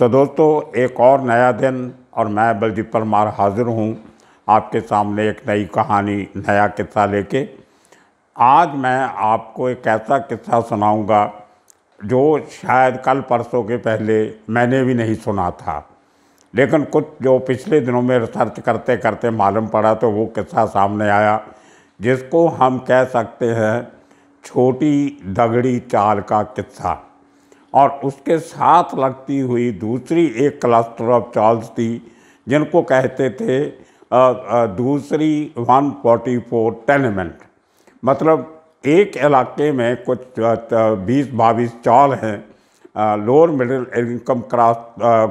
तो दोस्तों एक और नया दिन और मैं बलदीप परमार हाजिर हूँ आपके सामने एक नई कहानी नया किस्सा लेके आज मैं आपको एक ऐसा किस्सा सुनाऊंगा जो शायद कल परसों के पहले मैंने भी नहीं सुना था लेकिन कुछ जो पिछले दिनों में रिसर्च करते करते मालूम पड़ा तो वो किस्सा सामने आया जिसको हम कह सकते हैं छोटी दगड़ी चाल का किस्सा और उसके साथ लगती हुई दूसरी एक क्लस्टर ऑफ चार्ल्स थी जिनको कहते थे दूसरी 144 टेनमेंट मतलब एक इलाके में कुछ बीस बाईस चाल हैं lower middle income class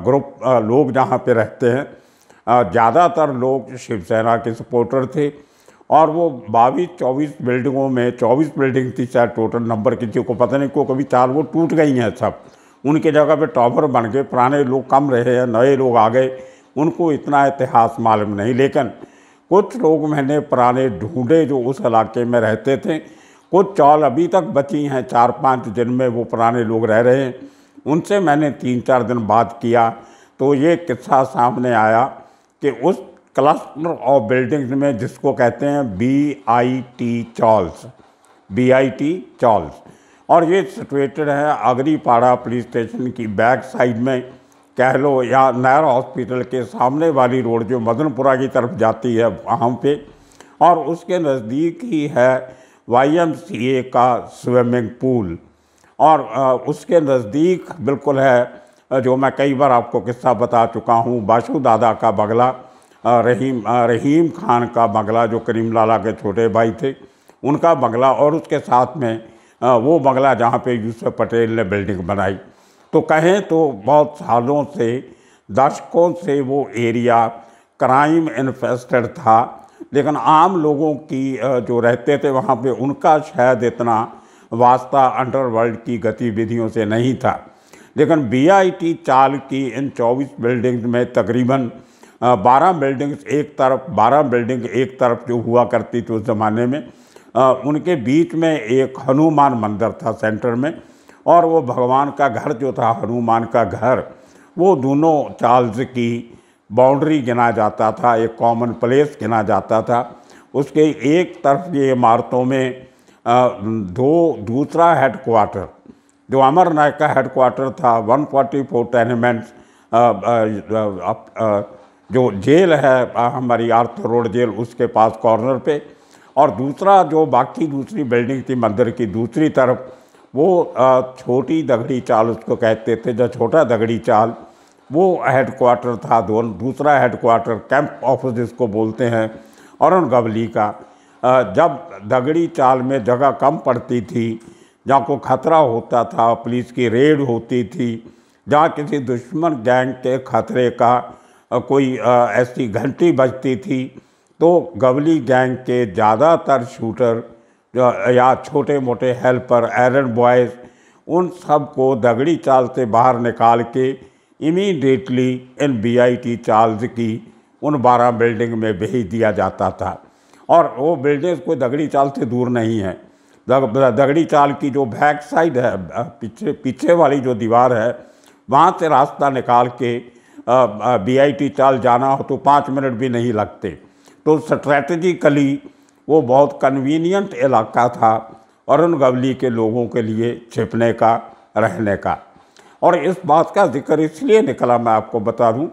group लोग जहाँ पे रहते हैं ज़्यादातर लोग शिवसेना के सपोर्टर थे और वो बाईस चौबीस बिल्डिंगों में चौबीस बिल्डिंग थी शायद टोटल नंबर किसी को पता नहीं को कभी चार वो टूट गई हैं सब उनके जगह पे टॉवर बन गए पुराने लोग कम रहे हैं नए लोग आ गए उनको इतना इतिहास मालूम नहीं लेकिन कुछ लोग मैंने पुराने ढूंढे जो उस इलाके में रहते थे कुछ चौल अभी तक बची हैं चार पाँच दिन में वो पुराने लोग रह रहे हैं उनसे मैंने तीन चार दिन बात किया तो ये किस्सा सामने आया कि उस क्लस्टर ऑफ बिल्डिंग्स में जिसको कहते हैं B I T chawls B I T chawls और ये सिचुएटेड है अगरीपाड़ा पुलिस स्टेशन की बैक साइड में कह लो या नायर हॉस्पिटल के सामने वाली रोड जो मदनपुरा की तरफ जाती है वहाँ पे और उसके नज़दीक ही है वाईएमसीए का स्विमिंग पूल और उसके नज़दीक बिल्कुल है जो मैं कई बार आपको किस्सा बता चुका हूँ बाशु दादा का बगला रहीम रहीम खान का बंगला जो करीम लाला के छोटे भाई थे उनका बंगला और उसके साथ में वो बंगला जहाँ पे यूसुफ पटेल ने बिल्डिंग बनाई तो कहें तो बहुत सालों से दशकों से वो एरिया क्राइम इन्फेस्टेड था लेकिन आम लोगों की जो रहते थे वहाँ पे उनका शायद इतना वास्ता अंडरवर्ल्ड की गतिविधियों से नहीं था लेकिन बीआईटी चाल की इन चौबीस बिल्डिंग्स में तकरीबन बारह बिल्डिंग्स एक तरफ बारह बिल्डिंग एक तरफ जो हुआ करती थी उस ज़माने में आ, उनके बीच में एक हनुमान मंदिर था सेंटर में और वो भगवान का घर जो था हनुमान का घर वो दोनों चार्ल्स की बाउंड्री गिना जाता था एक कॉमन प्लेस गिना जाता था उसके एक तरफ की इमारतों में आ, दो दूसरा हेडक्वार्टर जो अमरनाथ का हेडक्वार्टर था 144 फोर्टी फोर टेनिमेंट्स जो जेल है हमारी आर्थ रोड जेल उसके पास कॉर्नर पे और दूसरा जो बाकी दूसरी बिल्डिंग थी मंदिर की दूसरी तरफ वो छोटी दगड़ी चाल उसको कहते थे जो छोटा दगड़ी चाल वो हेड क्वार्टर था दोन दूसरा हेड क्वार्टर कैंप ऑफिस जिसको बोलते हैं और गवली का जब दगड़ी चाल में जगह कम पड़ती थी जहाँ को खतरा होता था पुलिस की रेड होती थी जहाँ किसी दुश्मन गैंग के खतरे का कोई ऐसी घंटी बजती थी तो गवली गैंग के ज़्यादातर शूटर या छोटे मोटे हेल्पर एरन बॉयज़ उन सब को दगड़ी चाल से बाहर निकाल के immediately N B I T charge की उन बारह बिल्डिंग में भेज दिया जाता था और वो बिल्डिंग्स कोई दगड़ी चाल से दूर नहीं है दगड़ी चाल की जो बैक साइड है पीछे पीछे वाली जो दीवार है वहाँ से रास्ता निकाल के बीआईटी चाल जाना हो तो पाँच मिनट भी नहीं लगते तो स्ट्रैटेजिकली वो बहुत कन्वीनियंट इलाका था अरुण गवली के लोगों के लिए छिपने का रहने का और इस बात का जिक्र इसलिए निकला मैं आपको बता दूं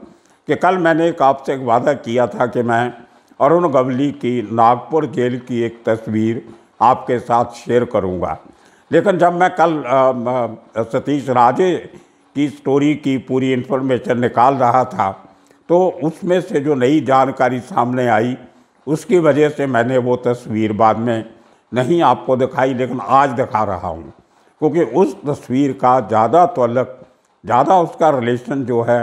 कि कल मैंने एक आपसे एक वादा किया था कि मैं अरुण गवली की नागपुर जेल की एक तस्वीर आपके साथ शेयर करूंगा लेकिन जब मैं कल सतीश राजे की स्टोरी की पूरी इन्फॉर्मेशन निकाल रहा था तो उसमें से जो नई जानकारी सामने आई उसकी वजह से मैंने वो तस्वीर बाद में नहीं आपको दिखाई लेकिन आज दिखा रहा हूँ क्योंकि उस तस्वीर का ज़्यादा तलक तो ज़्यादा उसका रिलेशन जो है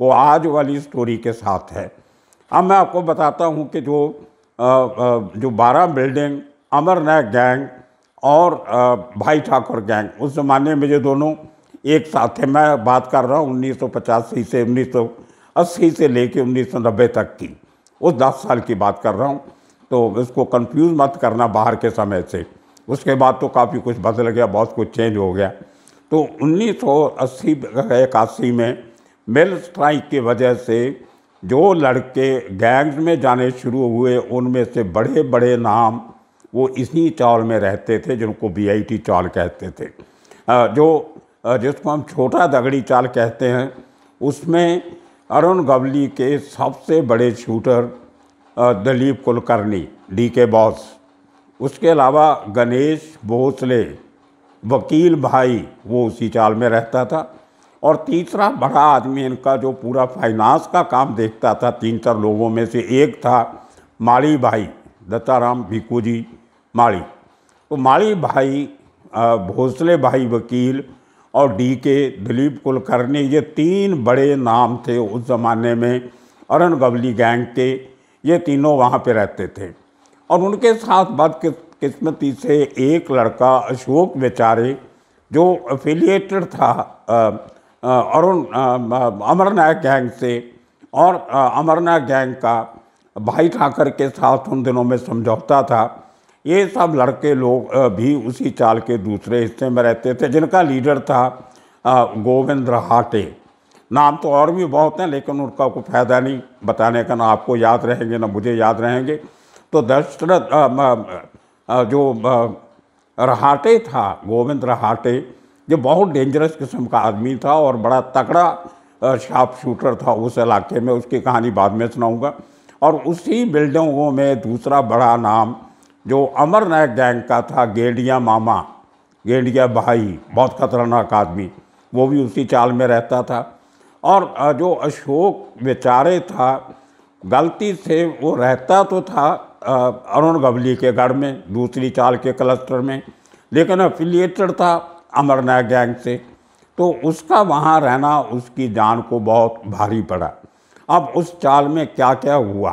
वो आज वाली स्टोरी के साथ है अब मैं आपको बताता हूँ कि जो आ, आ, जो बारह बिल्डिंग अमरनाथ गैंग और आ, भाई ठाकुर गैंग उस ज़माने में जो दोनों एक साथ है मैं बात कर रहा हूँ 1950 से उन्नीस से लेके नब्बे तक की उस दस साल की बात कर रहा हूँ तो इसको कंफ्यूज मत करना बाहर के समय से उसके बाद तो काफ़ी कुछ बदल गया बहुत कुछ चेंज हो गया तो 1980 इक्यासी में मिल स्ट्राइक की वजह से जो लड़के गैंग्स में जाने शुरू हुए उनमें से बड़े बड़े नाम वो इसी चौल में रहते थे जिनको बीआईटी चौल कहते थे जो जिसको हम छोटा दगड़ी चाल कहते हैं उसमें अरुण गवली के सबसे बड़े shooter Dilip Kulkarni D K boss उसके अलावा गणेश भोसले वकील भाई वो उसी चाल में रहता था और तीसरा बड़ा आदमी इनका जो पूरा फाइनेंस का काम देखता था तीन चार लोगों में से एक था माली भाई दत्ताराम भिकू जी माली तो माली भाई भोसले भाई वकील और डी के दिलीप कुलकर्णी ये तीन बड़े नाम थे उस ज़माने में अरन गवली गैंग के ये तीनों वहाँ पे रहते थे और उनके साथ बद किस्मती से एक लड़का अशोक बेचारे जो एफिलिएटेड था अरुण अमरनाथ गैंग से और अमरनाथ गैंग का भाई ठाकर के साथ उन दिनों में समझौता था ये सब लड़के लोग भी उसी चाल के दूसरे हिस्से में रहते थे जिनका लीडर था गोविंद रहाटे नाम तो और भी बहुत हैं लेकिन उनका कोई फायदा नहीं बताने का ना आपको याद रहेंगे ना मुझे याद रहेंगे तो दशरथ जो रहाटे था गोविंद रहाटे जो बहुत डेंजरस किस्म का आदमी था और बड़ा तगड़ा शार्प शूटर था उस इलाके में उसकी कहानी बाद में सुनाऊंगा और उसी बिल्डिंगों में दूसरा बड़ा नाम जो नायक गैंग का था गेंडिया मामा गेंडिया भाई बहुत खतरनाक आदमी वो भी उसी चाल में रहता था और जो अशोक बेचारे था गलती से वो रहता तो था अरुण गवली के घर में दूसरी चाल के क्लस्टर में लेकिन अफिलिएटेड था अमरनाथ गैंग से तो उसका वहाँ रहना उसकी जान को बहुत भारी पड़ा अब उस चाल में क्या क्या हुआ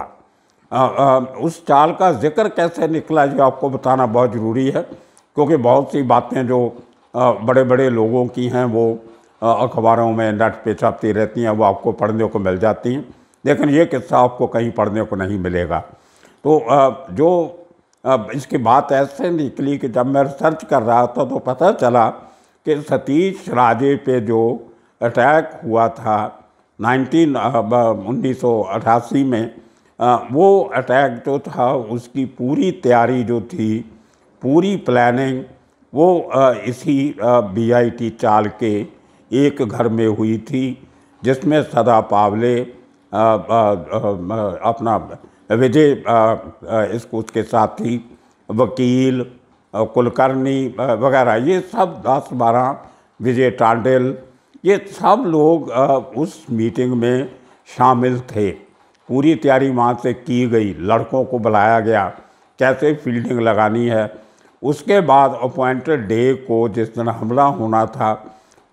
आ, आ, उस चाल का जिक्र कैसे निकला ये आपको बताना बहुत ज़रूरी है क्योंकि बहुत सी बातें जो आ, बड़े बड़े लोगों की हैं वो अखबारों में नट पे छापती रहती हैं वो आपको पढ़ने को मिल जाती हैं लेकिन ये किस्सा आपको कहीं पढ़ने को नहीं मिलेगा तो जो इसकी बात ऐसे निकली कि जब मैं रिसर्च कर रहा था तो पता चला कि सतीश राजे पे जो अटैक हुआ था नाइनटीन उन्नीस में वो अटैक जो तो था उसकी पूरी तैयारी जो थी पूरी प्लानिंग वो इसी बीआईटी चाल के एक घर में हुई थी जिसमें सदा पावले आ, आ, आ, अपना विजय इसको उसके साथी वकील कुलकर्णी वगैरह ये सब दस बारह विजय टांडेल ये सब लोग उस मीटिंग में शामिल थे पूरी तैयारी वहाँ से की गई लड़कों को बुलाया गया कैसे फील्डिंग लगानी है उसके बाद अपॉइंटेड डे को जिस दिन हमला होना था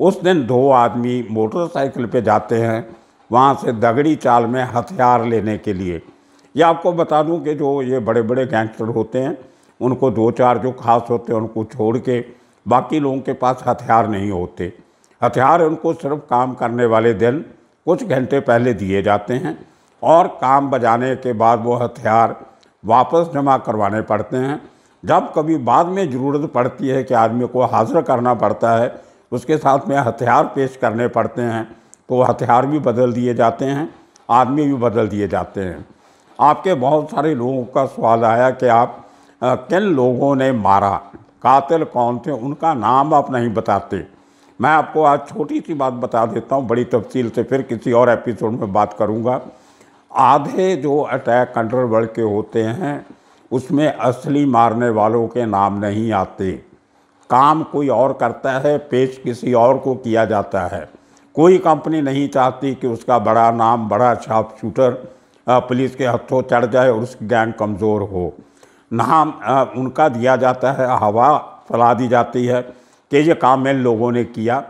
उस दिन दो आदमी मोटरसाइकिल पे जाते हैं वहाँ से दगड़ी चाल में हथियार लेने के लिए ये आपको बता दूँ कि जो ये बड़े बड़े गैंगस्टर होते हैं उनको दो चार जो खास होते हैं उनको छोड़ के बाकी लोगों के पास हथियार नहीं होते हथियार उनको सिर्फ काम करने वाले दिन कुछ घंटे पहले दिए जाते हैं और काम बजाने के बाद वो हथियार वापस जमा करवाने पड़ते हैं जब कभी बाद में ज़रूरत पड़ती है कि आदमी को हाजिर करना पड़ता है उसके साथ में हथियार पेश करने पड़ते हैं तो हथियार भी बदल दिए जाते हैं आदमी भी बदल दिए जाते हैं आपके बहुत सारे लोगों का सवाल आया कि आप आ, किन लोगों ने मारा कातिल कौन थे उनका नाम आप नहीं बताते मैं आपको आज छोटी सी बात बता देता हूँ बड़ी तफसील से फिर किसी और एपिसोड में बात करूँगा आधे जो अटैक कंट्रोल वर्ल्ड के होते हैं उसमें असली मारने वालों के नाम नहीं आते काम कोई और करता है पेश किसी और को किया जाता है कोई कंपनी नहीं चाहती कि उसका बड़ा नाम बड़ा शार्प शूटर पुलिस के हाथों चढ़ जाए और उसकी गैंग कमज़ोर हो नाम उनका दिया जाता है हवा फैला दी जाती है कि ये काम इन लोगों ने किया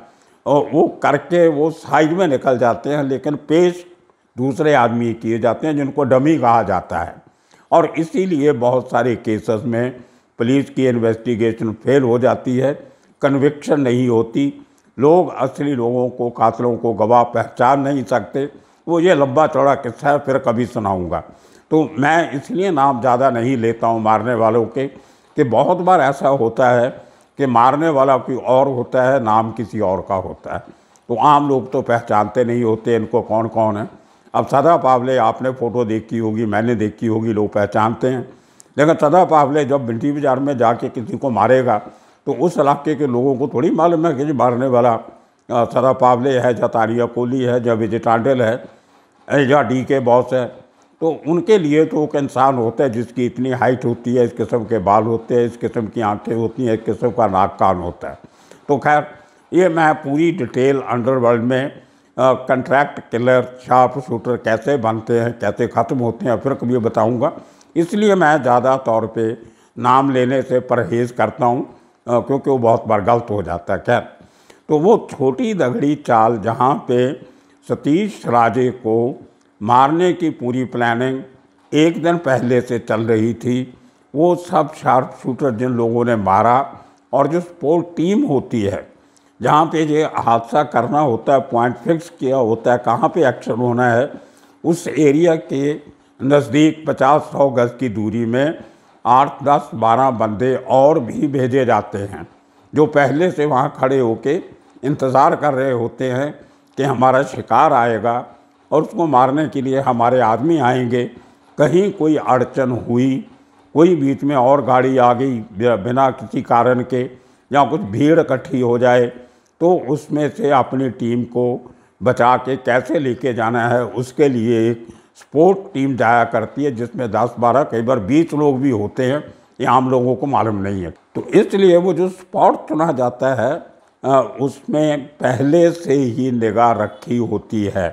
और वो करके वो साइज में निकल जाते हैं लेकिन पेश दूसरे आदमी किए जाते हैं जिनको डमी कहा जाता है और इसीलिए बहुत सारे केसेस में पुलिस की इन्वेस्टिगेशन फेल हो जाती है कन्विक्शन नहीं होती लोग असली लोगों को कातलों को गवाह पहचान नहीं सकते वो ये लंबा चौड़ा किस्सा है फिर कभी सुनाऊंगा तो मैं इसलिए नाम ज़्यादा नहीं लेता हूँ मारने वालों के कि बहुत बार ऐसा होता है कि मारने वाला कोई और होता है नाम किसी और का होता है तो आम लोग तो पहचानते नहीं होते इनको कौन कौन है अब सदा पावले आपने फ़ोटो देखी होगी मैंने देखी होगी लोग पहचानते हैं लेकिन सदा पावले जब बिंटी बाजार में जाके किसी को मारेगा तो उस इलाके के लोगों को थोड़ी मालूम है कि मारने वाला सदा पावले है या तारिया कोहली है या विजय टांडल है या डी के बॉस है तो उनके लिए तो एक इंसान होता है जिसकी इतनी हाइट होती है इस किस्म के बाल होते हैं इस किस्म की आंखें होती हैं इस किस्म का नाक कान होता है तो खैर ये मैं पूरी डिटेल अंडरवर्ल्ड में कंट्रैक्ट किलर शार्प शूटर कैसे बनते हैं कैसे ख़त्म होते हैं फिर कभी बताऊंगा इसलिए मैं ज़्यादा तौर पे नाम लेने से परहेज़ करता हूँ क्योंकि वो बहुत बार गलत हो जाता है खैर तो वो छोटी दगड़ी चाल जहाँ पे सतीश राजे को मारने की पूरी प्लानिंग एक दिन पहले से चल रही थी वो सब शार्प शूटर जिन लोगों ने मारा और जो स्पोर्ट टीम होती है जहाँ पे ये हादसा करना होता है पॉइंट फिक्स किया होता है कहाँ पे एक्शन होना है उस एरिया के नज़दीक पचास सौ गज़ की दूरी में आठ दस बारह बंदे और भी भेजे जाते हैं जो पहले से वहाँ खड़े होके इंतज़ार कर रहे होते हैं कि हमारा शिकार आएगा और उसको मारने के लिए हमारे आदमी आएंगे कहीं कोई अड़चन हुई कोई बीच में और गाड़ी आ गई बिना किसी कारण के या कुछ भीड़ इकट्ठी हो जाए तो उसमें से अपनी टीम को बचा के कैसे लेके जाना है उसके लिए एक स्पोर्ट टीम जाया करती है जिसमें दस बारह कई बार बीस लोग भी होते हैं ये आम लोगों को मालूम नहीं है तो इसलिए वो जो स्पॉट चुना जाता है उसमें पहले से ही निगाह रखी होती है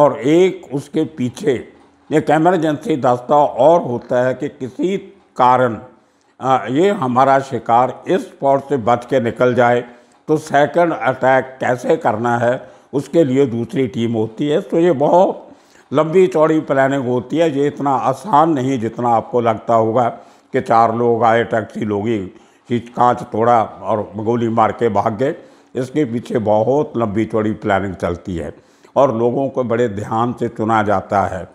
और एक उसके पीछे एक एमरजेंसी दस्ता और होता है कि किसी कारण ये हमारा शिकार इस स्पॉट से बच के निकल जाए तो सेकंड अटैक कैसे करना है उसके लिए दूसरी टीम होती है तो ये बहुत लंबी चौड़ी प्लानिंग होती है ये इतना आसान नहीं जितना आपको लगता होगा कि चार लोग आए टैक्सी लोगी ही कांच तोड़ा और गोली मार के भाग गए इसके पीछे बहुत लंबी चौड़ी प्लानिंग चलती है और लोगों को बड़े ध्यान से चुना जाता है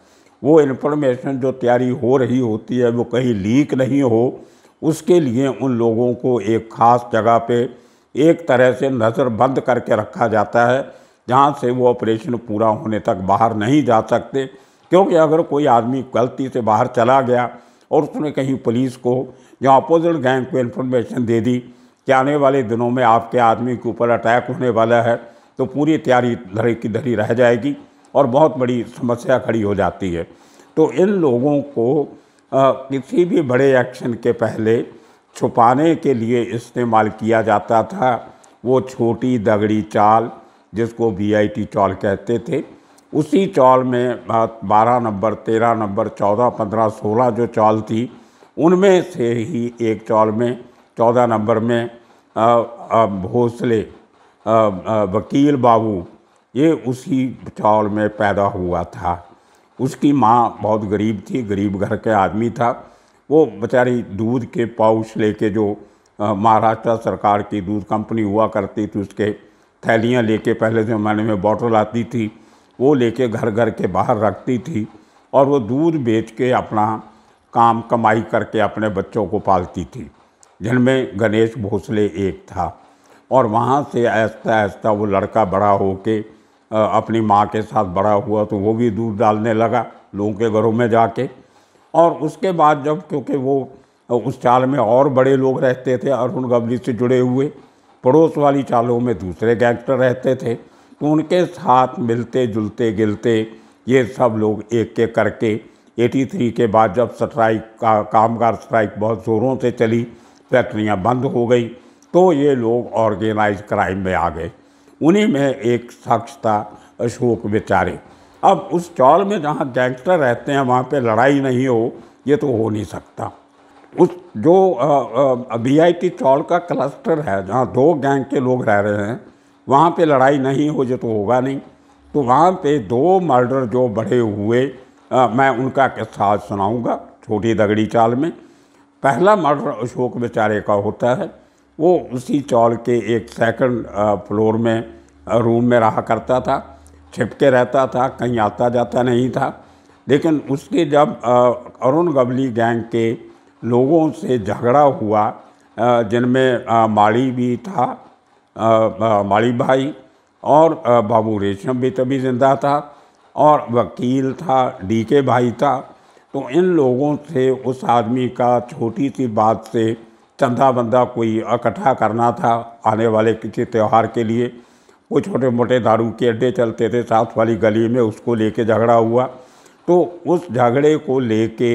वो इन्फॉर्मेशन जो तैयारी हो रही होती है वो कहीं लीक नहीं हो उसके लिए उन लोगों को एक ख़ास जगह पे एक तरह से नज़र बंद करके रखा जाता है जहाँ से वो ऑपरेशन पूरा होने तक बाहर नहीं जा सकते क्योंकि अगर कोई आदमी गलती से बाहर चला गया और उसने कहीं पुलिस को या अपोजिट गैंग को इन्फॉर्मेशन दे दी कि आने वाले दिनों में आपके आदमी के ऊपर अटैक होने वाला है तो पूरी तैयारी धड़े की धड़ी रह जाएगी और बहुत बड़ी समस्या खड़ी हो जाती है तो इन लोगों को आ, किसी भी बड़े एक्शन के पहले छुपाने के लिए इस्तेमाल किया जाता था वो छोटी दगड़ी चाल जिसको वी चौल कहते थे उसी चौल में बारह नंबर तेरह नंबर चौदह पंद्रह सोलह जो चौल थी उनमें से ही एक चौल में चौदह नंबर में भोसले वकील बाबू ये उसी चौल में पैदा हुआ था उसकी माँ बहुत गरीब थी गरीब घर के आदमी था वो बेचारी दूध के पाउच लेके जो महाराष्ट्र सरकार की दूध कंपनी हुआ करती थी उसके थैलियाँ लेके पहले ज़माने में बॉटल आती थी वो लेके घर घर के बाहर रखती थी और वो दूध बेच के अपना काम कमाई करके अपने बच्चों को पालती थी जिनमें गणेश भोसले एक था और वहाँ से ऐसा ऐसा वो लड़का बड़ा हो के अपनी माँ के साथ बड़ा हुआ तो वो भी दूध डालने लगा लोगों के घरों में जाके और उसके बाद जब क्योंकि वो उस चाल में और बड़े लोग रहते थे अरुण गवली से जुड़े हुए पड़ोस वाली चालों में दूसरे गैंगस्टर रहते थे तो उनके साथ मिलते जुलते गिलते ये सब लोग एक एक करके 83 के बाद जब स्ट्राइक का कामगार स्ट्राइक बहुत ज़ोरों से चली फैक्ट्रियाँ बंद हो गई तो ये लोग ऑर्गेनाइज क्राइम में आ गए उन्हीं में एक शख्स था अशोक बेचारे अब उस चौल में जहाँ गैंगस्टर रहते हैं वहाँ पे लड़ाई नहीं हो ये तो हो नहीं सकता उस जो वी आई टी चौल का क्लस्टर है जहाँ दो गैंग के लोग रह रहे हैं वहाँ पे लड़ाई नहीं हो ये तो होगा नहीं तो वहाँ पे दो मर्डर जो बड़े हुए आ, मैं उनका किस्सा सुनाऊँगा छोटी दगड़ी चाल में पहला मर्डर अशोक बेचारे का होता है वो उसी चौल के एक सेकंड फ्लोर में रूम में रहा करता था छिपके रहता था कहीं आता जाता नहीं था लेकिन उसके जब अरुण गवली गैंग के लोगों से झगड़ा हुआ जिनमें माली भी था माली भाई और बाबू रेशम भी तभी जिंदा था और वकील था डी के भाई था तो इन लोगों से उस आदमी का छोटी सी बात से चंदा बंदा कोई इकट्ठा करना था आने वाले किसी त्यौहार के लिए वो छोटे मोटे दारू के अड्डे चलते थे साथ वाली गली में उसको लेके झगड़ा हुआ तो उस झगड़े को लेके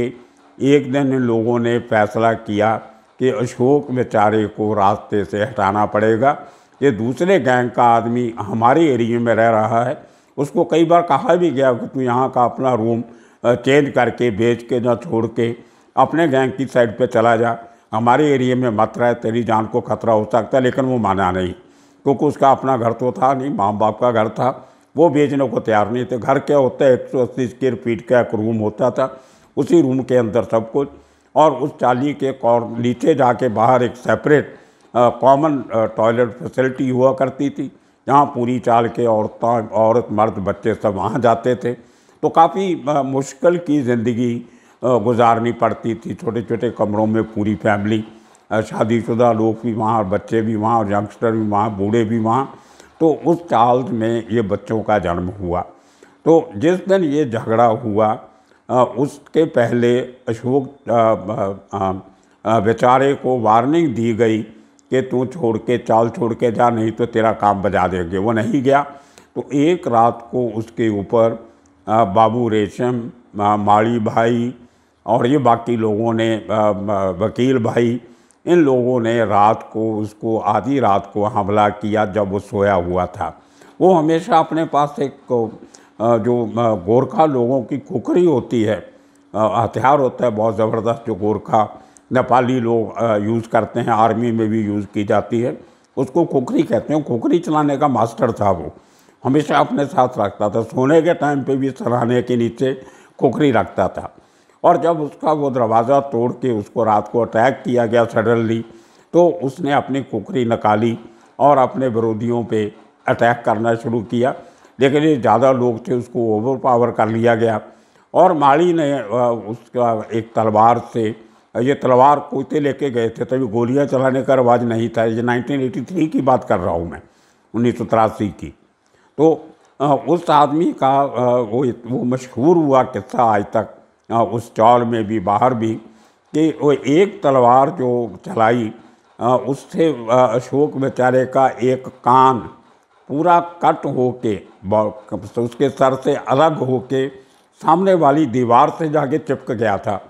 एक दिन लोगों ने फैसला किया कि अशोक बेचारे को रास्ते से हटाना पड़ेगा ये दूसरे गैंग का आदमी हमारे एरिए में रह रहा है उसको कई बार कहा भी गया कि तू यहाँ का अपना रूम चेंज करके बेच के ना छोड़ के अपने गैंग की साइड पे चला जा हमारे एरिए में मत रहे तेरी जान को खतरा हो सकता है लेकिन वो माना नहीं क्योंकि उसका अपना घर तो था नहीं माँ बाप का घर था वो बेचने को तैयार नहीं थे घर क्या होता है एक सौ अस्सी स्क्वेयर फीट का एक रूम होता था उसी रूम के अंदर सब कुछ और उस चाली के कॉर नीचे जाके बाहर एक सेपरेट कॉमन टॉयलेट फैसिलिटी हुआ करती थी जहाँ पूरी चाल के औरत औरत मर्द बच्चे सब वहाँ जाते थे तो काफ़ी मुश्किल की ज़िंदगी गुजारनी पड़ती थी छोटे छोटे कमरों में पूरी फैमिली शादीशुदा लोग भी वहाँ और बच्चे भी वहाँ और यंगस्टर भी वहाँ बूढ़े भी वहाँ तो उस चाल में ये बच्चों का जन्म हुआ तो जिस दिन ये झगड़ा हुआ उसके पहले अशोक बेचारे को वार्निंग दी गई कि तू छोड़ के चाल छोड़ के जा नहीं तो तेरा काम बजा देंगे वो नहीं गया तो एक रात को उसके ऊपर बाबू रेशम माड़ी भाई और ये बाकी लोगों ने वकील भाई इन लोगों ने रात को उसको आधी रात को हमला किया जब वो सोया हुआ था वो हमेशा अपने पास एक जो गोरखा लोगों की कुकरी होती है हथियार होता है बहुत ज़बरदस्त जो गोरखा नेपाली लोग यूज़ करते हैं आर्मी में भी यूज़ की जाती है उसको कुकरी कहते हैं कुकरी चलाने का मास्टर था वो हमेशा अपने साथ रखता था सोने के टाइम पे भी सराहने के नीचे कुकरी रखता था और जब उसका वो दरवाज़ा तोड़ के उसको रात को अटैक किया गया सडनली तो उसने अपनी कुकरी निकाली और अपने विरोधियों पे अटैक करना शुरू किया लेकिन ये ज़्यादा लोग थे उसको ओवर पावर कर लिया गया और माली ने उसका एक तलवार से ये तलवार कोते लेके गए थे तभी गोलियां चलाने का रवाज नहीं था ये 1983 की बात कर रहा हूँ मैं उन्नीस की तो उस आदमी का वो वो मशहूर हुआ किस्सा आज तक हाँ, उस चाल में भी बाहर भी कि वो एक तलवार जो चलाई हाँ, उससे हाँ, अशोक बेचारे का एक कान पूरा कट हो के उसके सर से अलग हो के सामने वाली दीवार से जाके चिपक गया था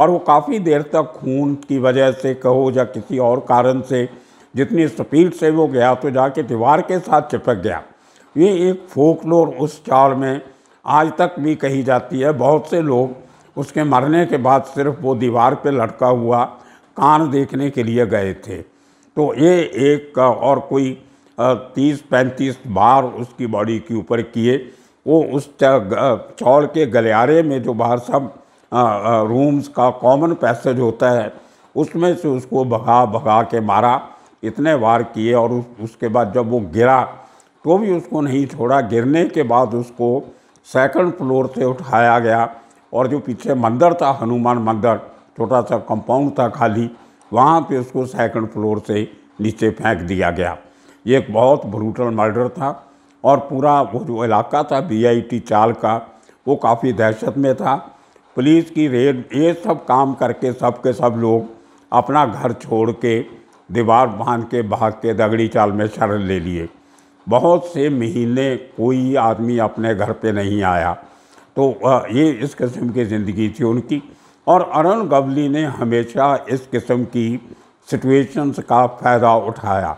और वो काफ़ी देर तक खून की वजह से कहो या किसी और कारण से जितनी स्पीड से वो गया तो जाके दीवार के साथ चिपक गया ये एक फोकलोर उस चाल में आज तक भी कही जाती है बहुत से लोग उसके मरने के बाद सिर्फ वो दीवार पे लटका हुआ कान देखने के लिए गए थे तो ये एक और कोई तीस पैंतीस बार उसकी बॉडी के ऊपर किए वो उस चौड़ के गलियारे में जो बाहर सब रूम्स का कॉमन पैसेज होता है उसमें से उसको भगा भगा के मारा इतने वार किए और उस, उसके बाद जब वो गिरा तो भी उसको नहीं छोड़ा गिरने के बाद उसको सेकंड फ्लोर से उठाया गया और जो पीछे मंदिर था हनुमान मंदिर छोटा सा कंपाउंड था खाली वहाँ पे उसको सेकंड फ्लोर से नीचे फेंक दिया गया ये एक बहुत ब्रूटल मर्डर था और पूरा वो जो इलाका था बीआईटी चाल का वो काफ़ी दहशत में था पुलिस की रेड ये सब काम करके सब के सब लोग अपना घर छोड़ के दीवार बांध के भाग के दगड़ी चाल में शरण ले लिए बहुत से महीने कोई आदमी अपने घर पे नहीं आया तो ये इस किस्म की ज़िंदगी थी उनकी और अरुण गवली ने हमेशा इस किस्म की सिचुएशंस का फ़ायदा उठाया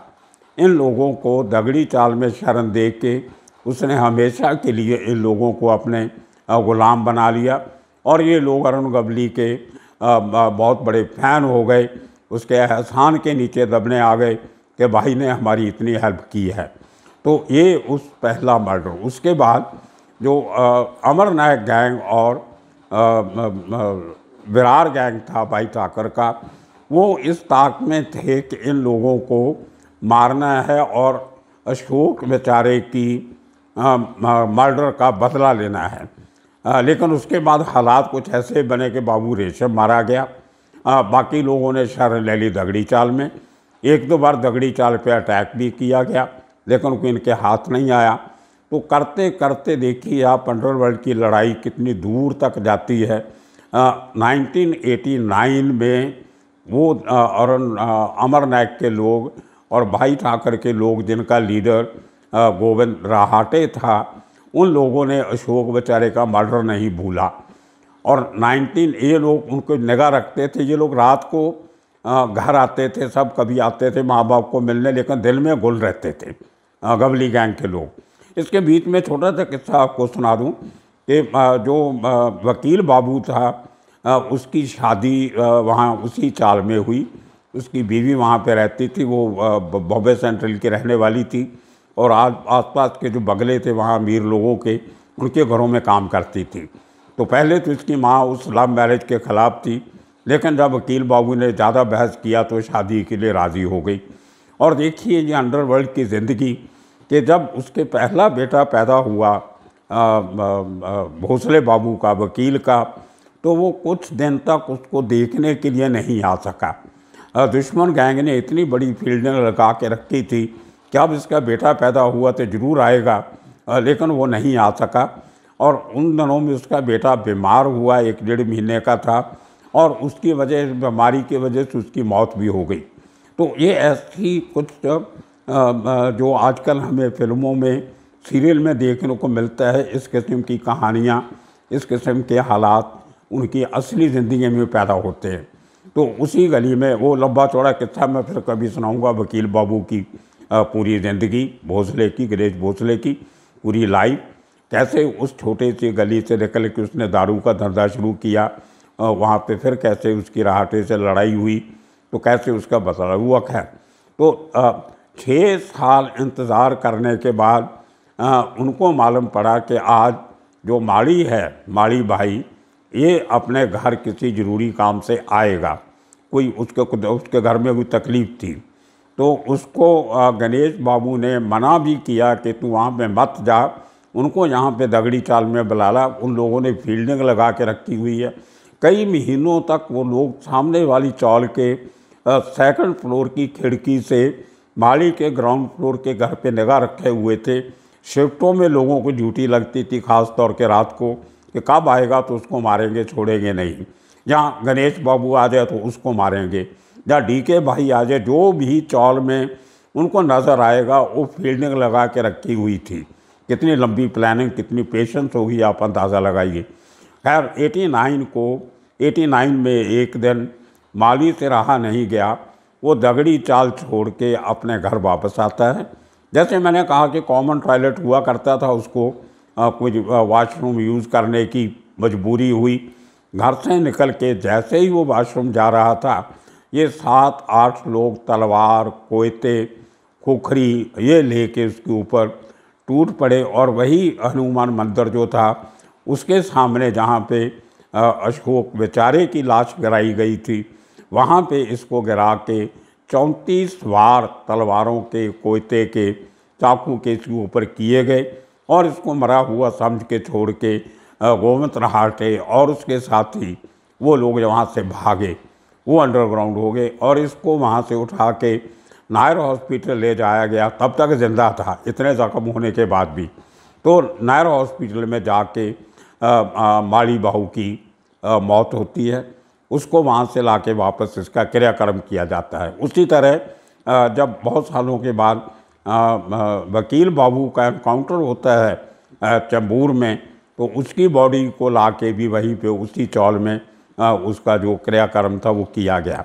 इन लोगों को दगड़ी चाल में शरण दे के उसने हमेशा के लिए इन लोगों को अपने ग़ुलाम बना लिया और ये लोग अरुण गवली के बहुत बड़े फ़ैन हो गए उसके एहसान के नीचे दबने आ गए कि भाई ने हमारी इतनी हेल्प की है तो ये उस पहला मर्डर उसके बाद जो अमर नायक गैंग और विरार गैंग था भाई ठाकर का वो इस ताक में थे कि इन लोगों को मारना है और अशोक बेचारे की मर्डर का बदला लेना है आ, लेकिन उसके बाद हालात कुछ ऐसे बने कि बाबू रेशम मारा गया आ, बाकी लोगों ने शर ले ली दगड़ी चाल में एक दो बार दगड़ी चाल पे अटैक भी किया गया लेकिन उनके हाथ नहीं आया तो करते करते देखिए आप अंडर वर्ल्ड की लड़ाई कितनी दूर तक जाती है आ, 1989 में वो और अमर नायक के लोग और भाई ठाकर के लोग जिनका लीडर गोविंद राहाटे था उन लोगों ने अशोक बेचारे का मर्डर नहीं भूला और 19 ये लोग उनको निगाह रखते थे ये लोग रात को घर आते थे सब कभी आते थे माँ बाप को मिलने लेकिन दिल में गुल रहते थे गबली गैंग के लोग इसके बीच में छोटा सा किस्सा आपको सुना दूँ कि जो वकील बाबू था उसकी शादी वहाँ उसी चाल में हुई उसकी बीवी वहाँ पे रहती थी वो बॉम्बे सेंट्रल की रहने वाली थी और आस आसपास के जो बगले थे वहाँ अमीर लोगों के उनके घरों में काम करती थी तो पहले तो इसकी माँ उस लव मैरिज के ख़िलाफ़ थी लेकिन जब वकील बाबू ने ज़्यादा बहस किया तो शादी के लिए राज़ी हो गई और देखिए ये अंडरवर्ल्ड की ज़िंदगी कि जब उसके पहला बेटा पैदा हुआ भोसले बाबू का वकील का तो वो कुछ दिन तक उसको देखने के लिए नहीं आ सका दुश्मन गैंग ने इतनी बड़ी फील्डिंग लगा के रखी थी कि अब इसका बेटा पैदा हुआ तो ज़रूर आएगा लेकिन वो नहीं आ सका और उन दिनों में उसका बेटा बीमार हुआ एक डेढ़ महीने का था और उसकी वजह बीमारी की वजह से उसकी मौत भी हो गई तो ये ऐसी कुछ जो आजकल हमें फिल्मों में सीरियल में देखने को मिलता है इस किस्म की कहानियाँ इस किस्म के हालात उनकी असली ज़िंदगी में पैदा होते हैं तो उसी गली में वो लंबा चौड़ा किस्सा मैं फिर कभी सुनाऊंगा वकील बाबू की पूरी ज़िंदगी भोसले की गणेश भोसले की पूरी लाइफ कैसे उस छोटे सी गली से निकल के उसने दारू का धंधा शुरू किया वहाँ पे फिर कैसे उसकी राहटे से लड़ाई हुई तो कैसे उसका बसरा हुआ खैर तो छः साल इंतज़ार करने के बाद आ, उनको मालूम पड़ा कि आज जो माड़ी है माड़ी भाई ये अपने घर किसी ज़रूरी काम से आएगा कोई उसके उसके घर में कोई तकलीफ़ थी तो उसको गणेश बाबू ने मना भी किया कि तू वहाँ पे मत जा उनको यहाँ पे दगड़ी चाल में बुलाला उन लोगों ने फील्डिंग लगा के रखी हुई है कई महीनों तक वो लोग सामने वाली चौल के सेकंड फ्लोर की खिड़की से माली के ग्राउंड फ्लोर के घर पे निगाह रखे हुए थे शिफ्टों में लोगों को ड्यूटी लगती थी ख़ास तौर के रात को कि कब आएगा तो उसको मारेंगे छोड़ेंगे नहीं या गणेश बाबू आ जाए तो उसको मारेंगे या डी के भाई आ जाए जो भी चौल में उनको नज़र आएगा वो फील्डिंग लगा के रखी हुई थी कितनी लंबी प्लानिंग कितनी पेशेंस होगी आप अंदाज़ा लगाइए खैर 89 को 89 में एक दिन माली से रहा नहीं गया वो दगड़ी चाल छोड़ के अपने घर वापस आता है जैसे मैंने कहा कि कॉमन टॉयलेट हुआ करता था उसको आ, कुछ वाशरूम यूज़ करने की मजबूरी हुई घर से निकल के जैसे ही वो वाशरूम जा रहा था ये सात आठ लोग तलवार कोयते खुखरी ये लेके उसके ऊपर टूट पड़े और वही हनुमान मंदिर जो था उसके सामने जहाँ पे अशोक बेचारे की लाश गिराई गई थी वहाँ पे इसको गिरा के चौंतीस वार तलवारों के कोयते के चाकू के इसके ऊपर किए गए और इसको मरा हुआ समझ के छोड़ के गोमत नहाटे और उसके साथ ही वो लोग वहाँ से भागे वो अंडरग्राउंड हो गए और इसको वहाँ से उठा के नायर हॉस्पिटल ले जाया गया तब तक जिंदा था इतने ज़ख्म होने के बाद भी तो नायर हॉस्पिटल में जाके माली बाहू की आ, मौत होती है उसको वहाँ से ला के वापस इसका क्रियाक्रम किया जाता है उसी तरह जब बहुत सालों के बाद वकील बाबू का एनकाउंटर होता है चंबूर में तो उसकी बॉडी को ला के भी वहीं पे उसी चौल में उसका जो क्रियाक्रम था वो किया गया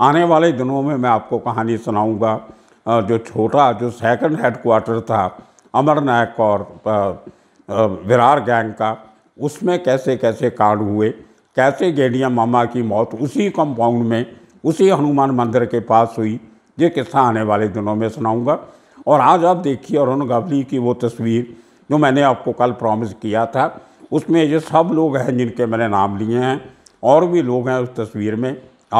आने वाले दिनों में मैं आपको कहानी सुनाऊंगा जो छोटा जो सेकंड हेडक्वार्टर था अमर नायक और विरार गैंग का उसमें कैसे कैसे कांड हुए कैसे गेडिया मामा की मौत उसी कंपाउंड में उसी हनुमान मंदिर के पास हुई ये किस्सा आने वाले दिनों में सुनाऊंगा और आज आप देखिए अरुण गावली की वो तस्वीर जो मैंने आपको कल प्रॉमिस किया था उसमें ये सब लोग हैं जिनके मैंने नाम लिए हैं और भी लोग हैं उस तस्वीर में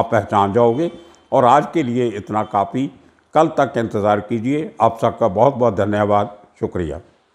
आप पहचान जाओगे और आज के लिए इतना काफ़ी कल तक इंतज़ार कीजिए आप सबका बहुत बहुत धन्यवाद शुक्रिया